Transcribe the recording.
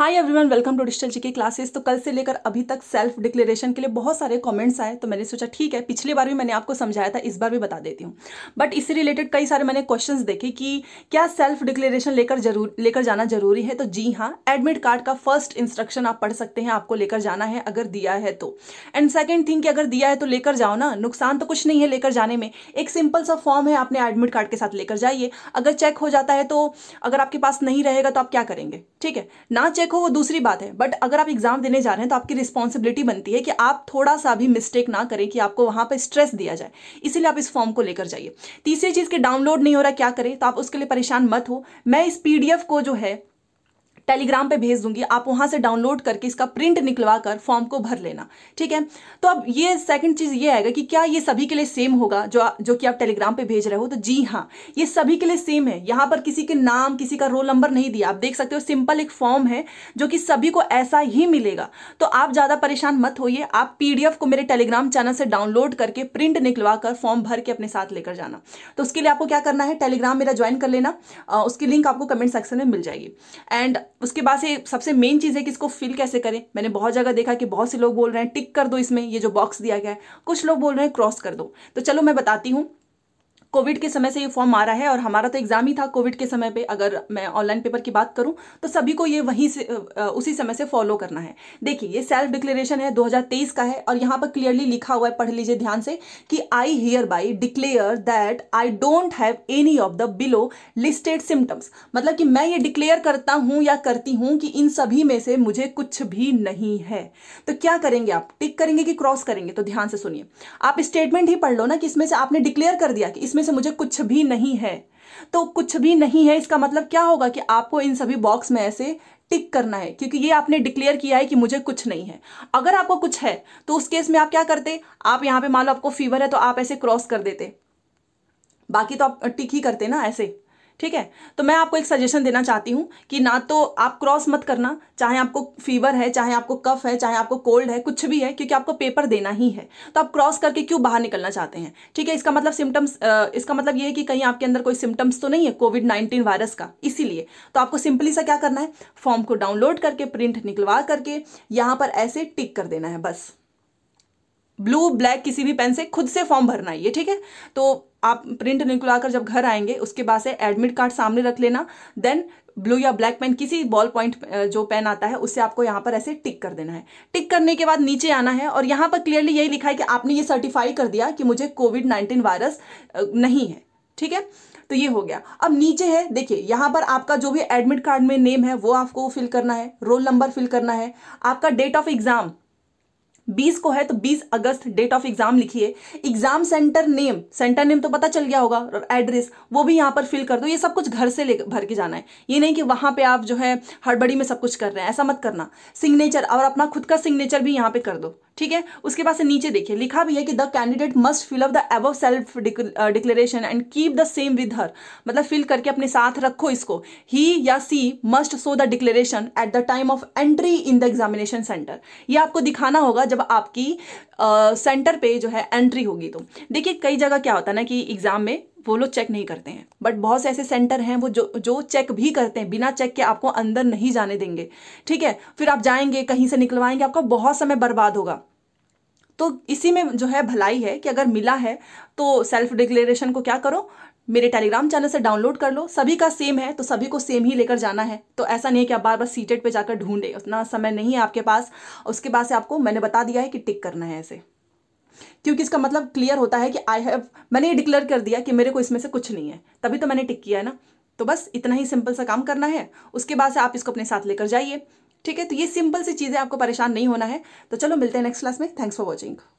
hi everyone welcome to digital G classes तो कल से लेकर अभी तक सेल्फ डिक्लेरेशन के लिए बहुत सारे कमेंट्स आए तो मैंने सोचा ठीक है पिछली बार भी मैंने आपको समझाया था इस बार भी बता देती हूँ बट इससे रिलेटेड कई सारे मैंने क्वेश्चंस देखे कि क्या सेल्फ डिक्लेरेशन लेकर जरूर लेकर जाना जरूरी है तो जी हाँ एडमिट कार्ड का फर्स्ट इंस्ट्रक्शन आप पढ़ सकते हैं आपको लेकर जाना है अगर दिया है तो एंड सेकेंड थिंग कि अगर दिया है तो लेकर जाओ ना नुकसान तो कुछ नहीं है लेकर जाने में एक सिंपल सा फॉर्म है आपने एडमिट कार्ड के साथ लेकर जाइए अगर चेक हो जाता है तो अगर आपके पास नहीं रहेगा तो आप क्या करेंगे ठीक है ना चेक देखो वो दूसरी बात है बट अगर आप एग्जाम देने जा रहे हैं तो आपकी रिस्पॉन्सिबिलिटी बनती है कि आप थोड़ा सा भी मिस्टेक ना करें कि आपको वहां पर स्ट्रेस दिया जाए इसीलिए आप इस फॉर्म को लेकर जाइए तीसरी चीज़ के डाउनलोड नहीं हो रहा क्या करें तो आप उसके लिए परेशान मत हो मैं इस पीडीएफ को जो है टेलीग्राम पे भेज दूंगी आप वहां से डाउनलोड करके इसका प्रिंट निकलवा कर फॉर्म को भर लेना ठीक है तो अब ये सेकंड चीज़ ये आएगा कि क्या ये सभी के लिए सेम होगा जो जो कि आप टेलीग्राम पे भेज रहे हो तो जी हाँ ये सभी के लिए सेम है यहाँ पर किसी के नाम किसी का रोल नंबर नहीं दिया आप देख सकते हो सिंपल एक फॉर्म है जो कि सभी को ऐसा ही मिलेगा तो आप ज़्यादा परेशान मत होइए आप पीडीएफ को मेरे टेलीग्राम चैनल से डाउनलोड करके प्रिंट निकलवा कर फॉर्म भर के अपने साथ लेकर जाना तो उसके लिए आपको क्या करना है टेलीग्राम मेरा ज्वाइन कर लेना उसकी लिंक आपको कमेंट सेक्शन में मिल जाएगी एंड उसके बाद से सबसे मेन चीज़ है कि इसको फिल कैसे करें मैंने बहुत जगह देखा कि बहुत से लोग बोल रहे हैं टिक कर दो इसमें ये जो बॉक्स दिया गया है कुछ लोग बोल रहे हैं क्रॉस कर दो तो चलो मैं बताती हूँ कोविड के समय से ये फॉर्म आ रहा है और हमारा तो एग्ज़ाम ही था कोविड के समय पे अगर मैं ऑनलाइन पेपर की बात करूं तो सभी को ये वहीं से उसी समय से फॉलो करना है देखिए ये सेल्फ डिक्लेरेशन है 2023 का है और यहाँ पर क्लियरली लिखा हुआ है पढ़ लीजिए ध्यान से कि I hereby declare that I don't have any of the below listed symptoms मतलब कि मैं ये डिक्लेयर करता हूँ या करती हूँ कि इन सभी में से मुझे कुछ भी नहीं है तो क्या करेंगे आप टिक करेंगे कि क्रॉस करेंगे तो ध्यान से सुनिए आप स्टेटमेंट ही पढ़ लो ना कि इसमें से आपने डिक्लेयर कर दिया कि इसमें इसमें से मुझे कुछ भी नहीं है तो कुछ भी नहीं है इसका मतलब क्या होगा कि आपको इन सभी बॉक्स में ऐसे टिक करना है क्योंकि ये आपने डिक्लेयर किया है कि मुझे कुछ नहीं है अगर आपको कुछ है तो उस केस में आप क्या करते आप यहां पे मान लो आपको फीवर है तो आप ऐसे क्रॉस कर देते बाकी तो आप टिक ही करते ना ऐसे ठीक है तो मैं आपको एक सजेशन देना चाहती हूँ कि ना तो आप क्रॉस मत करना चाहे आपको फीवर है चाहे आपको कफ है चाहे आपको कोल्ड है कुछ भी है क्योंकि आपको पेपर देना ही है तो आप क्रॉस करके क्यों बाहर निकलना चाहते हैं ठीक है इसका मतलब सिम्टम्स इसका मतलब ये है कि कहीं आपके अंदर कोई सिम्टम्स तो नहीं है कोविड नाइन्टीन वायरस का इसीलिए तो आपको सिंपली सा क्या करना है फॉर्म को डाउनलोड करके प्रिंट निकलवा करके यहाँ पर ऐसे टिक कर देना है बस ब्लू ब्लैक किसी भी पेन से खुद से फॉर्म भरना है ये ठीक है तो आप प्रिंट निकलाकर जब घर आएंगे उसके बाद से एडमिट कार्ड सामने रख लेना देन ब्लू या ब्लैक पेन किसी बॉल पॉइंट जो पेन आता है उससे आपको यहाँ पर ऐसे टिक कर देना है टिक करने के बाद नीचे आना है और यहाँ पर क्लियरली यही लिखा है कि आपने ये सर्टिफाई कर दिया कि मुझे कोविड नाइन्टीन वायरस नहीं है ठीक है तो ये हो गया अब नीचे है देखिए यहाँ पर आपका जो भी एडमिट कार्ड में नेम है वो आपको फिल करना है रोल नंबर फिल करना है आपका डेट ऑफ एग्जाम बीस को है तो बीस अगस्त डेट ऑफ एग्जाम लिखिए exam centre name centre name तो पता चल गया होगा और एड्रेस वो भी यहाँ पर फिल कर दो ये सब कुछ घर से ले भर के जाना है ये नहीं कि वहाँ पे आप जो है हड़बड़ी में सब कुछ कर रहे हैं ऐसा मत करना सिग्नेचर और अपना खुद का सिग्नेचर भी यहाँ पे कर दो ठीक है उसके बाद से नीचे देखिए लिखा भी है कि the candidate must fill up the एव self declaration and keep the same with her मतलब फिल करके अपने साथ रखो इसको ही या she must show the declaration at the time of entry in the examination centre ये आपको दिखाना होगा जब आपकी सेंटर uh, पे जो है एंट्री होगी तो देखिए कई जगह क्या होता है ना कि एग्जाम में वो लोग चेक नहीं करते हैं बट बहुत से ऐसे सेंटर हैं वो जो जो चेक भी करते हैं बिना चेक के आपको अंदर नहीं जाने देंगे ठीक है फिर आप जाएंगे कहीं से निकलवाएंगे आपका बहुत समय बर्बाद होगा तो इसी में जो है भलाई है कि अगर मिला है तो सेल्फ डिक्लेरेशन को क्या करो मेरे टेलीग्राम चैनल से डाउनलोड कर लो सभी का सेम है तो सभी को सेम ही लेकर जाना है तो ऐसा नहीं है कि आप बार बार सीटेट पे जाकर ढूंढे उतना समय नहीं है आपके पास उसके बाद से आपको मैंने बता दिया है कि टिक करना है ऐसे क्योंकि इसका मतलब क्लियर होता है कि आई हैव मैंने ये डिक्लेयर कर दिया कि मेरे को इसमें से कुछ नहीं है तभी तो मैंने टिक किया है ना तो बस इतना ही सिंपल सा काम करना है उसके बाद से आप इसको अपने साथ लेकर जाइए ठीक है तो ये सिंपल सी चीज़ें आपको परेशान नहीं होना है तो चलो मिलते हैं नेक्स्ट क्लास में थैंक्स फॉर वॉचिंग